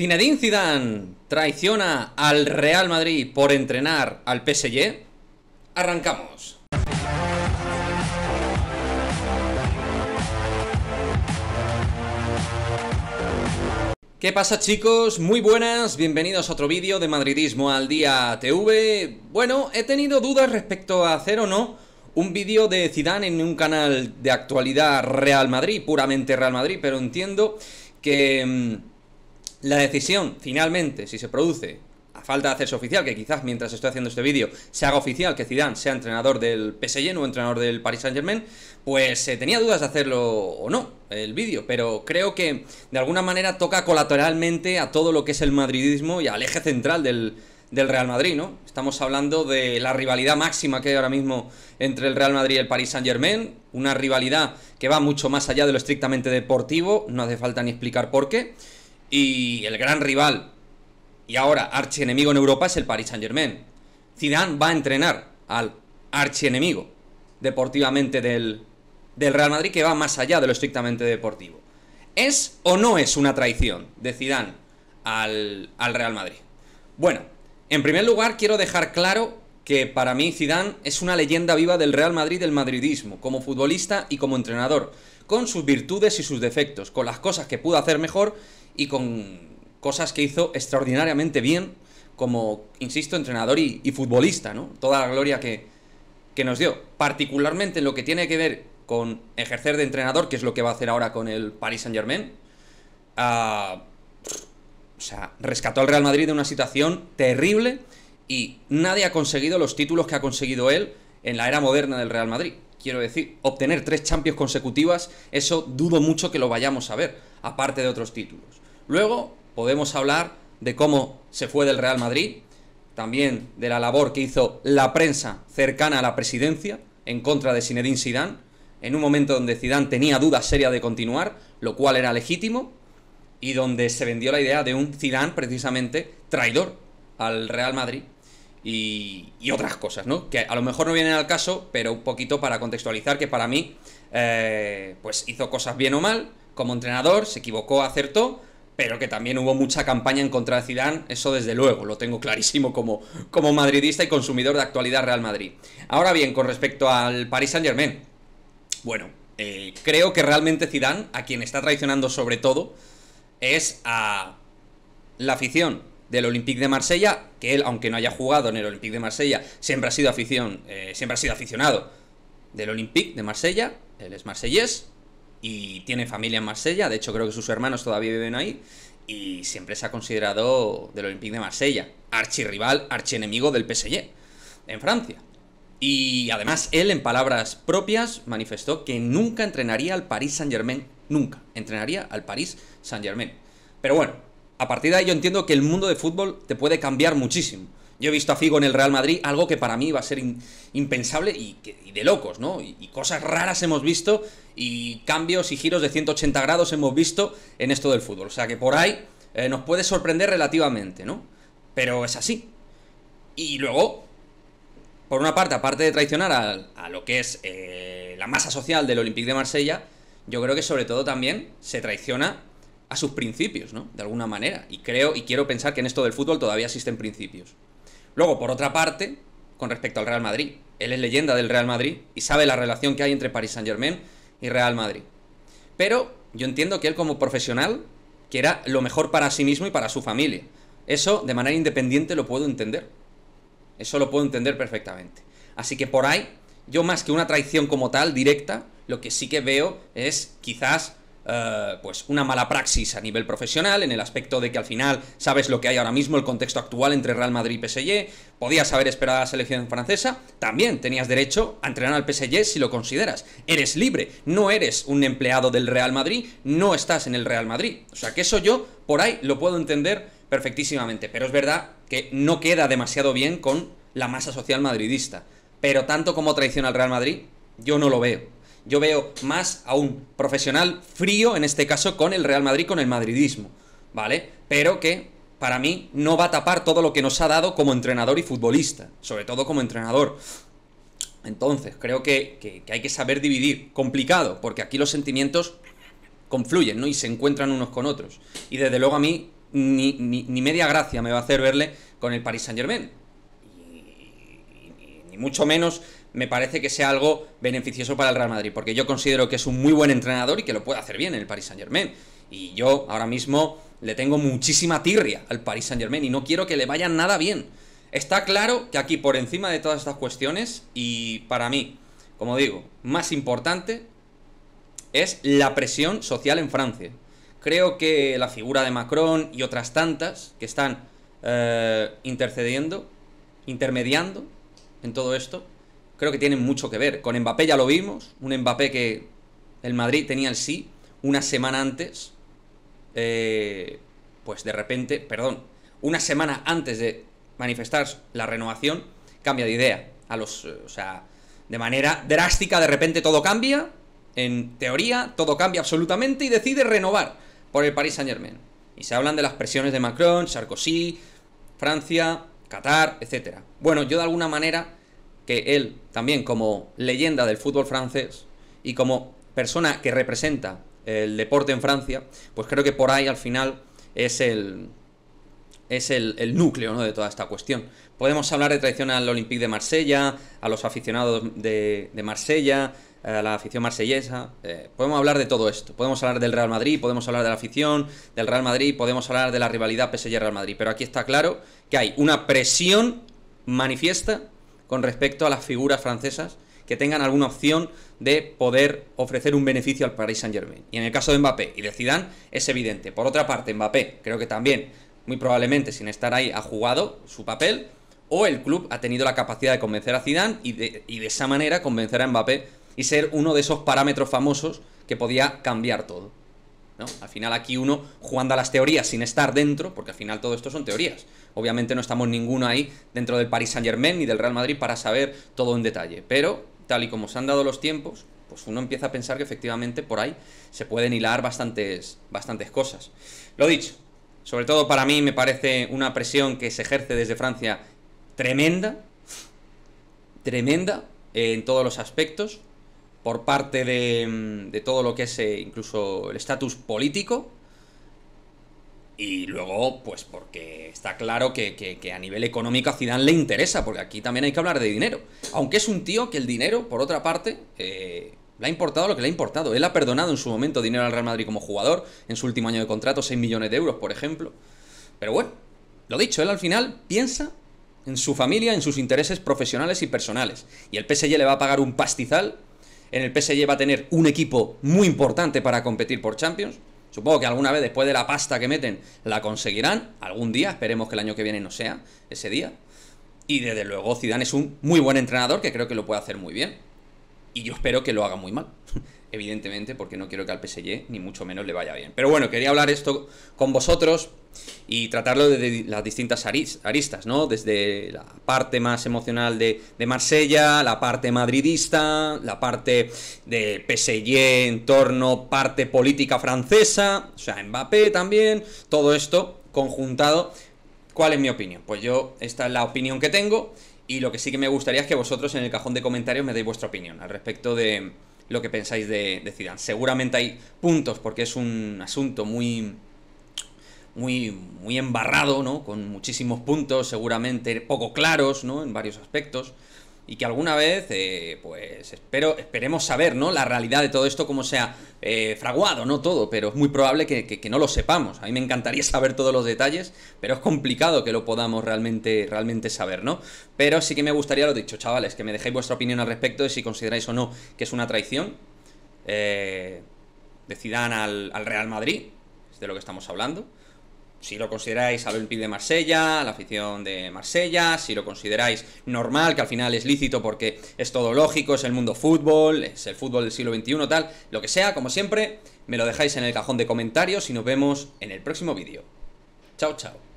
Zinedine Zidane traiciona al Real Madrid por entrenar al PSG. Arrancamos. ¿Qué pasa chicos? Muy buenas, bienvenidos a otro vídeo de Madridismo al Día TV. Bueno, he tenido dudas respecto a hacer o no un vídeo de Zidane en un canal de actualidad Real Madrid, puramente Real Madrid, pero entiendo que mm, la decisión, finalmente, si se produce, a falta de hacerse oficial, que quizás mientras estoy haciendo este vídeo se haga oficial que Zidane sea entrenador del PSG o entrenador del Paris Saint Germain, pues se eh, tenía dudas de hacerlo o no el vídeo, pero creo que de alguna manera toca colateralmente a todo lo que es el madridismo y al eje central del, del Real Madrid, ¿no? Estamos hablando de la rivalidad máxima que hay ahora mismo entre el Real Madrid y el Paris Saint Germain, una rivalidad que va mucho más allá de lo estrictamente deportivo, no hace falta ni explicar por qué y el gran rival y ahora archienemigo en Europa es el Paris Saint Germain. Zidane va a entrenar al archienemigo deportivamente del, Real Madrid que va más allá de lo estrictamente deportivo. ¿Es o no es una traición de Zidane al, al Real Madrid? Bueno, en primer lugar quiero dejar claro que para mí Zidane es una leyenda viva del Real Madrid del madridismo, como futbolista y como entrenador, con sus virtudes y sus defectos, con las cosas que pudo hacer mejor y con cosas que hizo extraordinariamente bien como, insisto, entrenador y, futbolista, ¿no? Toda la gloria que, nos dio. Particularmente en lo que tiene que ver con ejercer de entrenador, que es lo que va a hacer ahora con el Paris Saint Germain. Ah, o sea, rescató al Real Madrid de una situación terrible y nadie ha conseguido los títulos que ha conseguido él en la era moderna del Real Madrid. Quiero decir, obtener tres Champions consecutivas, eso dudo mucho que lo vayamos a ver, aparte de otros títulos. Luego podemos hablar de cómo se fue del Real Madrid, también de la labor que hizo la prensa cercana a la presidencia en contra de Zinedine Zidane, en un momento donde Zidane tenía dudas serias de continuar, lo cual era legítimo, y donde se vendió la idea de un Zidane precisamente traidor al Real Madrid y, otras cosas, ¿no? Que a lo mejor no vienen al caso, pero un poquito para contextualizar que para mí, eh, pues hizo cosas bien o mal como entrenador, se equivocó, acertó, pero que también hubo mucha campaña en contra de Zidane, eso desde luego, lo tengo clarísimo como, como madridista y consumidor de actualidad Real Madrid. Ahora bien, con respecto al Paris Saint-Germain, bueno, eh, creo que realmente Zidane, a quien está traicionando sobre todo, es a la afición del Olympique de Marsella, que él, aunque no haya jugado en el Olympique de Marsella, siempre ha sido afición, eh, siempre ha sido aficionado del Olympique de Marsella, él es marsellés, y tiene familia en Marsella, de hecho creo que sus hermanos todavía viven ahí y siempre se ha considerado del Olympique de Marsella, archirrival, archienemigo del PSG en Francia. Y además él en palabras propias manifestó que nunca entrenaría al Paris Saint-Germain, nunca entrenaría al Paris Saint-Germain. Pero bueno, a partir de ahí yo entiendo que el mundo de fútbol te puede cambiar muchísimo. Yo he visto a Figo en el Real Madrid, algo que para mí va a ser impensable y, de locos, ¿no? Y, cosas raras hemos visto y cambios y giros de 180 grados hemos visto en esto del fútbol. O sea que por ahí eh, nos puede sorprender relativamente, ¿no? Pero es así. Y luego, por una parte, aparte de traicionar a, lo que es eh, la masa social del Olympique de Marsella, yo creo que sobre todo también se traiciona a sus principios, ¿no? De alguna manera. Y creo y quiero pensar que en esto del fútbol todavía existen principios. Luego, por otra parte, con respecto al Real Madrid, él es leyenda del Real Madrid y sabe la relación que hay entre Paris Saint-Germain y Real Madrid. Pero yo entiendo que él como profesional era lo mejor para sí mismo y para su familia. Eso de manera independiente lo puedo entender. Eso lo puedo entender perfectamente. Así que por ahí, yo más que una traición como tal, directa, lo que sí que veo es quizás eh, pues una mala praxis a nivel profesional, en el aspecto de que al final sabes lo que hay ahora mismo, el contexto actual entre Real Madrid y PSG, podías haber esperado a la selección francesa, también tenías derecho a entrenar al PSG si lo consideras, eres libre, no eres un empleado del Real Madrid, no estás en el Real Madrid, o sea que eso yo por ahí lo puedo entender perfectísimamente, pero es verdad que no queda demasiado bien con la masa social madridista, pero tanto como traición al Real Madrid, yo no lo veo yo veo más a un profesional frío, en este caso con el Real Madrid, con el madridismo, ¿vale? Pero que para mí no va a tapar todo lo que nos ha dado como entrenador y futbolista, sobre todo como entrenador. Entonces, creo que, hay que saber dividir. Complicado, porque aquí los sentimientos confluyen, ¿no? Y se encuentran unos con otros. Y desde luego a mí ni, media gracia me va a hacer verle con el Paris Saint Germain. Y, ni mucho menos me parece que sea algo beneficioso para el Real Madrid, porque yo considero que es un muy buen entrenador y que lo puede hacer bien en el Paris Saint Germain. Y yo ahora mismo le tengo muchísima tirria al Paris Saint Germain y no quiero que le vaya nada bien. Está claro que aquí por encima de todas estas cuestiones y para mí, como digo, más importante es la presión social en Francia. Creo que la figura de Macron y otras tantas que están eh, intercediendo, intermediando en todo esto, creo que tienen mucho que ver. Con Mbappé ya lo vimos, un Mbappé que el Madrid tenía el sí una semana antes, eh, pues de repente, perdón, una semana antes de manifestar la renovación, cambia de idea. A los, eh, o sea, de manera drástica, de repente todo cambia, en teoría, todo cambia absolutamente y decide renovar por el Paris Saint-Germain. Y se hablan de las presiones de Macron, Sarkozy, Francia, Qatar, etc. Bueno, yo de alguna manera que él también como leyenda del fútbol francés y como persona que representa el deporte en Francia, pues creo que por ahí al final es el, es el, núcleo ¿no? de toda esta cuestión. Podemos hablar de traición al Olympique de Marsella, a los aficionados de, Marsella, a la afición marsellesa, eh, podemos hablar de todo esto. Podemos hablar del Real Madrid, podemos hablar de la afición del Real Madrid, podemos hablar de la rivalidad PSG-Real Madrid. Pero aquí está claro que hay una presión manifiesta con respecto a las figuras francesas que tengan alguna opción de poder ofrecer un beneficio al Paris Saint-Germain. Y en el caso de Mbappé y de Zidane es evidente. Por otra parte, Mbappé creo que también muy probablemente sin estar ahí ha jugado su papel o el club ha tenido la capacidad de convencer a Zidane y y de esa manera convencer a Mbappé y ser uno de esos parámetros famosos que podía cambiar todo. Al final aquí uno jugando a las teorías sin estar dentro, porque al final todo esto son teorías. Obviamente no estamos ninguno ahí dentro del Paris Saint Germain ni del Real Madrid para saber todo en detalle, pero tal y como se han dado los tiempos, pues uno empieza a pensar que efectivamente por ahí se pueden hilar bastantes, bastantes cosas. Lo dicho, sobre todo para mí me parece una presión que se ejerce desde Francia tremenda, tremenda en todos los aspectos por parte mm, de, todo lo que es eh, incluso el estatus político. Y luego, pues porque está claro que, a nivel económico a Zidane le interesa, porque aquí también hay que hablar de dinero. Aunque es un tío que el dinero, por otra parte, eh, le ha importado lo que le ha importado. Él ha perdonado en su momento dinero al Real Madrid como jugador, en su último año de contrato, 6 millones de euros, por ejemplo. Pero bueno, lo dicho, él al final piensa en su familia, en sus intereses profesionales y personales. Y el PSG le va a pagar un pastizal en el PSG va a tener un equipo muy importante para competir por Champions. Supongo que alguna vez después de la pasta que meten la conseguirán, algún día, esperemos que el año que viene no sea ese día. Y desde luego Zidane es un muy buen entrenador que creo que lo puede hacer muy bien. Y yo espero que lo haga muy mal evidentemente, porque no quiero que al PSG ni mucho menos le vaya bien. Pero bueno, quería hablar esto con vosotros y tratarlo desde las distintas aristas, ¿no? Desde la parte más emocional de, Marsella, la parte madridista, la parte de PSG en torno, parte política francesa, o sea, Mbappé también, todo esto conjuntado. ¿Cuál es mi opinión? Pues yo, esta es la opinión que tengo y lo que sí que me gustaría es que vosotros en el cajón de comentarios me deis vuestra opinión al respecto de lo que pensáis de, Zidane. Seguramente hay puntos porque es un asunto muy muy, muy embarrado, ¿no? Con muchísimos puntos, seguramente poco claros, ¿no? En varios aspectos y que alguna vez, eh, pues espero, esperemos saber, ¿no? La realidad de todo esto, cómo sea eh, fraguado, no todo, pero es muy probable que, no lo sepamos. A mí me encantaría saber todos los detalles, pero es complicado que lo podamos realmente, realmente saber, ¿no? Pero sí que me gustaría, lo dicho, chavales, que me dejéis vuestra opinión al respecto de si consideráis o no que es una traición. Eh, decidan al, al Real Madrid, es de lo que estamos hablando si lo consideráis al Olympique de Marsella, la afición de Marsella, si lo consideráis normal, que al final es lícito porque es todo lógico, es el mundo fútbol, es el fútbol del siglo XXI, tal, lo que sea, como siempre, me lo dejáis en el cajón de comentarios y nos vemos en el próximo vídeo. Chao, chao.